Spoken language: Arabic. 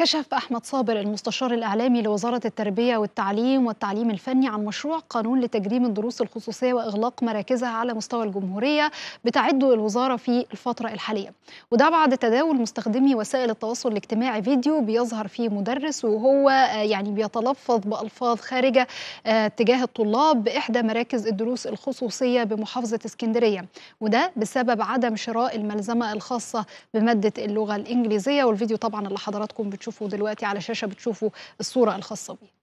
كشف أحمد صابر المستشار الإعلامي لوزارة التربية والتعليم والتعليم الفني عن مشروع قانون لتجريم الدروس الخصوصية وإغلاق مراكزها على مستوى الجمهورية بتعده الوزارة في الفترة الحالية وده بعد تداول مستخدمي وسائل التواصل الاجتماعي فيديو بيظهر فيه مدرس وهو آه، يعني بيتلفظ بألفاظ خارجة آه، تجاه الطلاب بإحدى مراكز الدروس الخصوصية بمحافظة اسكندرية وده بسبب عدم شراء الملزمة الخاصة بمادة اللغة الإنجليزية والفيديو طبعا اللي حضراتكم بتشوفوه بتشوفه دلوقتي على شاشة بتشوفوا الصورة الخاصة بيه